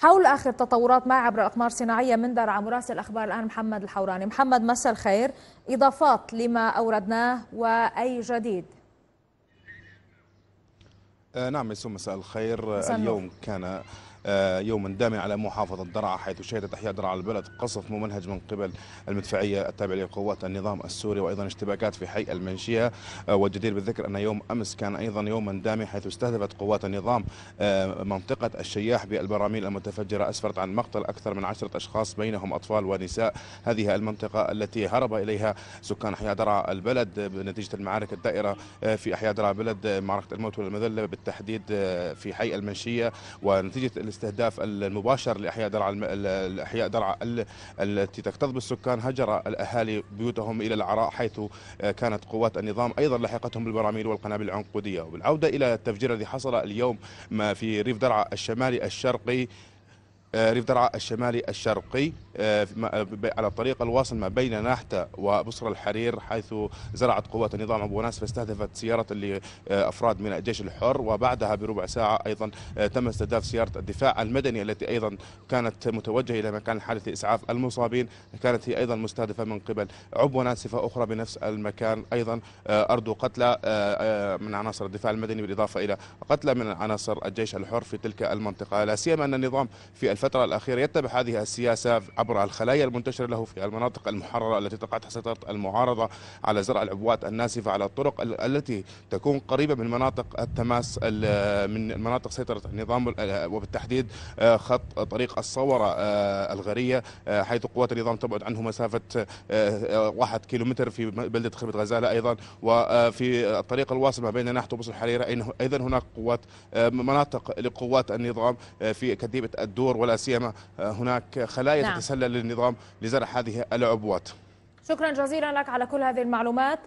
حول آخر التطورات ما عبر الأقمار الصناعية من درعا مراسل أخبار الآن محمد الحوراني محمد مساء الخير إضافات لما أوردناه وأي جديد آه نعم يسوم مساء الخير اليوم كان آه، يوما دامي على محافظة درعا حيث شهدت أحياء درعا البلد قصف ممنهج من قبل المدفعية التابعة لقوات النظام السوري وأيضا اشتباكات في حي المنشية آه، والجدير بالذكر أن يوم أمس كان أيضا يوما دامي حيث استهدفت قوات النظام آه، منطقة الشياح بالبراميل المتفجرة أسفرت عن مقتل أكثر من عشرة أشخاص بينهم أطفال ونساء هذه المنطقة التي هرب إليها سكان أحياء درعا البلد نتيجة المعارك الدائرة في أحياء درعا البلد معركة الموت والمذلة بالتحديد في حي المنشية ونتيجة الاستهداف المباشر لاحياء درعا الاحياء درعا التي تكتظ بالسكان هجر الاهالي بيوتهم الى العراء حيث آه، كانت قوات النظام ايضا لحقتهم بالبراميل والقنابل العنقوديه وبالعوده الى التفجير الذي حصل اليوم ما في ريف درعا الشمالي الشرقي ريف درعا الشمالي الشرقي آه، آه، على الطريق الواصل ما بين ناحتة وبصر الحرير حيث زرعت قوات النظام أبو ناس فاستهدفت سيارة لأفراد من الجيش الحر وبعدها بربع ساعة أيضا آه، تم استهداف سيارة الدفاع المدني التي أيضا كانت متوجهة إلى مكان الحادث لإسعاف المصابين كانت هي أيضا مستهدفة من قبل عبوة ناسفة أخرى بنفس المكان أيضا أرضوا قتلى من عناصر الدفاع المدني بالإضافة إلى قتلى من عناصر الجيش الحر في تلك المنطقة لا سيما أن النظام في الفترة الأخيرة يتبع هذه السياسة عبر الخلايا المنتشرة له في المناطق المحررة التي تقع تحت سيطرة المعارضة على زرع العبوات الناسفة على الطرق التي تكون قريبة من مناطق التماس من مناطق سيطرة النظام وبالتحديد آه، خط طريق الصورة آه، الغرية آه، حيث قوات النظام تبعد عنه مسافة واحد كيلومتر في بلدة خيبة غزالة أيضا وفي الطريق الواصل ما بين ناحية وبصر الحريرة أيضا هناك قوات مناطق لقوات النظام في كتيبة الدور ولا سيما آه، هناك خلايا نعم. تتسلل للنظام لزرع هذه العبوات شكرا جزيلا لك على كل هذه المعلومات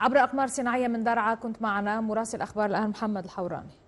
عبر أقمار صناعية من درعا كنت معنا مراسل أخبار الآن محمد الحوراني